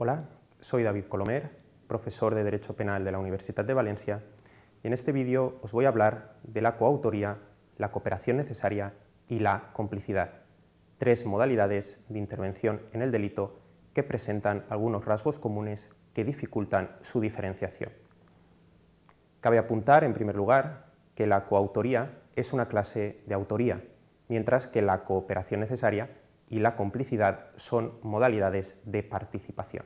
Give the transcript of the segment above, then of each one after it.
Hola, soy David Colomer, profesor de Derecho Penal de la Universidad de Valencia, y en este vídeo os voy a hablar de la coautoría, la cooperación necesaria y la complicidad, tres modalidades de intervención en el delito que presentan algunos rasgos comunes que dificultan su diferenciación. Cabe apuntar, en primer lugar, que la coautoría es una clase de autoría, mientras que la cooperación necesaria y la complicidad son modalidades de participación.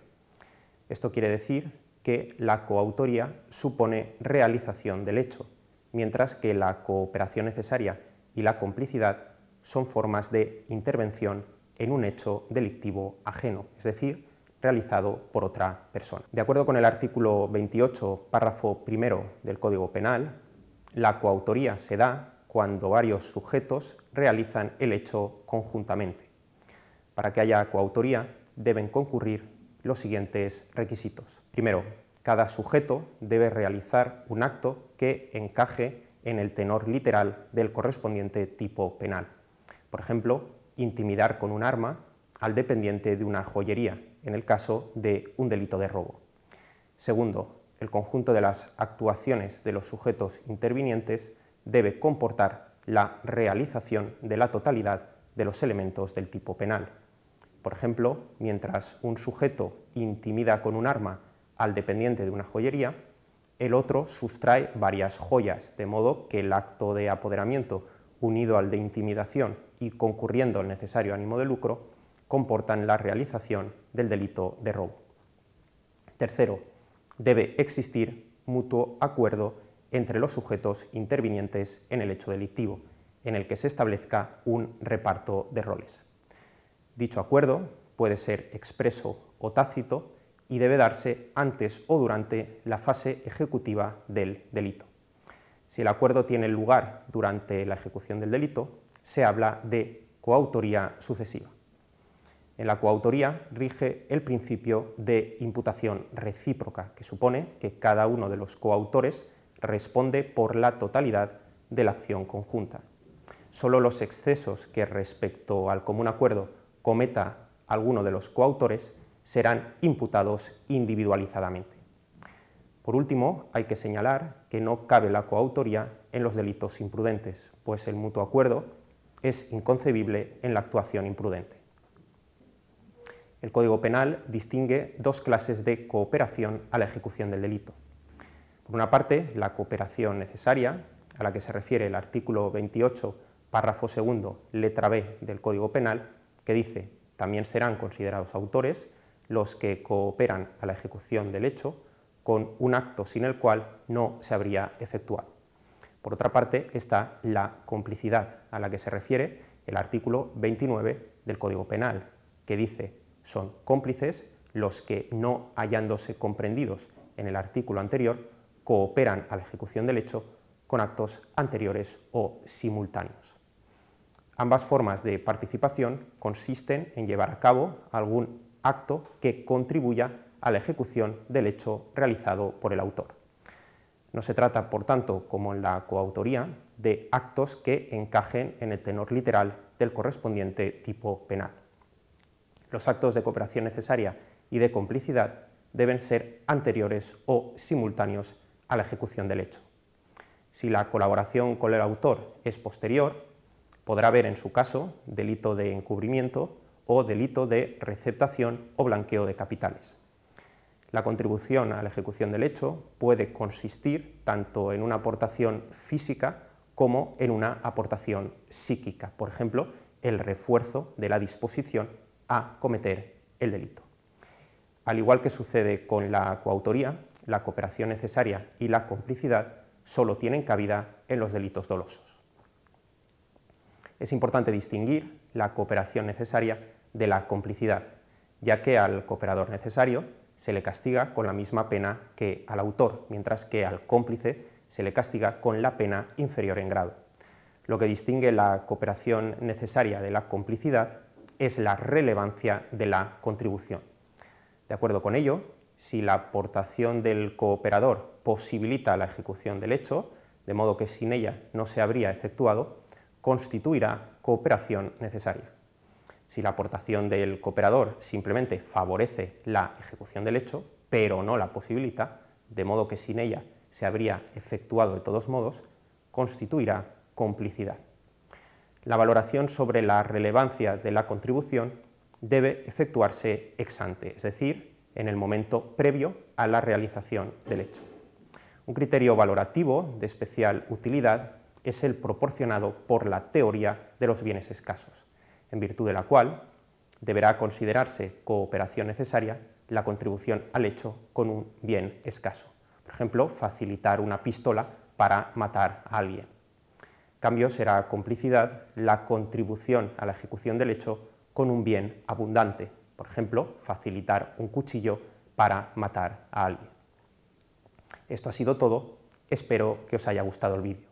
Esto quiere decir que la coautoría supone realización del hecho, mientras que la cooperación necesaria y la complicidad son formas de intervención en un hecho delictivo ajeno, es decir, realizado por otra persona. De acuerdo con el artículo 28, párrafo primero del Código Penal, la coautoría se da cuando varios sujetos realizan el hecho conjuntamente. Para que haya coautoría deben concurrir los siguientes requisitos. Primero, cada sujeto debe realizar un acto que encaje en el tenor literal del correspondiente tipo penal. Por ejemplo, intimidar con un arma al dependiente de una joyería, en el caso de un delito de robo. Segundo, el conjunto de las actuaciones de los sujetos intervinientes debe comportar la realización de la totalidad de los elementos del tipo penal. Por ejemplo, mientras un sujeto intimida con un arma al dependiente de una joyería, el otro sustrae varias joyas, de modo que el acto de apoderamiento unido al de intimidación y concurriendo al necesario ánimo de lucro, comportan la realización del delito de robo. Tercero, debe existir mutuo acuerdo entre los sujetos intervinientes en el hecho delictivo, en el que se establezca un reparto de roles. Dicho acuerdo puede ser expreso o tácito y debe darse antes o durante la fase ejecutiva del delito. Si el acuerdo tiene lugar durante la ejecución del delito, se habla de coautoría sucesiva. En la coautoría rige el principio de imputación recíproca, que supone que cada uno de los coautores responde por la totalidad de la acción conjunta solo los excesos que respecto al común acuerdo cometa alguno de los coautores serán imputados individualizadamente. Por último, hay que señalar que no cabe la coautoría en los delitos imprudentes, pues el mutuo acuerdo es inconcebible en la actuación imprudente. El Código Penal distingue dos clases de cooperación a la ejecución del delito. Por una parte, la cooperación necesaria, a la que se refiere el artículo 28 párrafo segundo, letra B del Código Penal, que dice también serán considerados autores los que cooperan a la ejecución del hecho con un acto sin el cual no se habría efectuado. Por otra parte está la complicidad a la que se refiere el artículo 29 del Código Penal, que dice son cómplices los que no hallándose comprendidos en el artículo anterior cooperan a la ejecución del hecho con actos anteriores o simultáneos. Ambas formas de participación consisten en llevar a cabo algún acto que contribuya a la ejecución del hecho realizado por el autor. No se trata, por tanto, como en la coautoría, de actos que encajen en el tenor literal del correspondiente tipo penal. Los actos de cooperación necesaria y de complicidad deben ser anteriores o simultáneos a la ejecución del hecho. Si la colaboración con el autor es posterior, podrá haber en su caso delito de encubrimiento o delito de receptación o blanqueo de capitales. La contribución a la ejecución del hecho puede consistir tanto en una aportación física como en una aportación psíquica, por ejemplo, el refuerzo de la disposición a cometer el delito. Al igual que sucede con la coautoría, la cooperación necesaria y la complicidad solo tienen cabida en los delitos dolosos es importante distinguir la cooperación necesaria de la complicidad, ya que al cooperador necesario se le castiga con la misma pena que al autor, mientras que al cómplice se le castiga con la pena inferior en grado. Lo que distingue la cooperación necesaria de la complicidad es la relevancia de la contribución. De acuerdo con ello, si la aportación del cooperador posibilita la ejecución del hecho, de modo que sin ella no se habría efectuado, constituirá cooperación necesaria. Si la aportación del cooperador simplemente favorece la ejecución del hecho, pero no la posibilita, de modo que sin ella se habría efectuado de todos modos, constituirá complicidad. La valoración sobre la relevancia de la contribución debe efectuarse ex ante, es decir, en el momento previo a la realización del hecho. Un criterio valorativo de especial utilidad es el proporcionado por la teoría de los bienes escasos, en virtud de la cual deberá considerarse cooperación necesaria la contribución al hecho con un bien escaso. Por ejemplo, facilitar una pistola para matar a alguien. Cambio será complicidad la contribución a la ejecución del hecho con un bien abundante. Por ejemplo, facilitar un cuchillo para matar a alguien. Esto ha sido todo. Espero que os haya gustado el vídeo.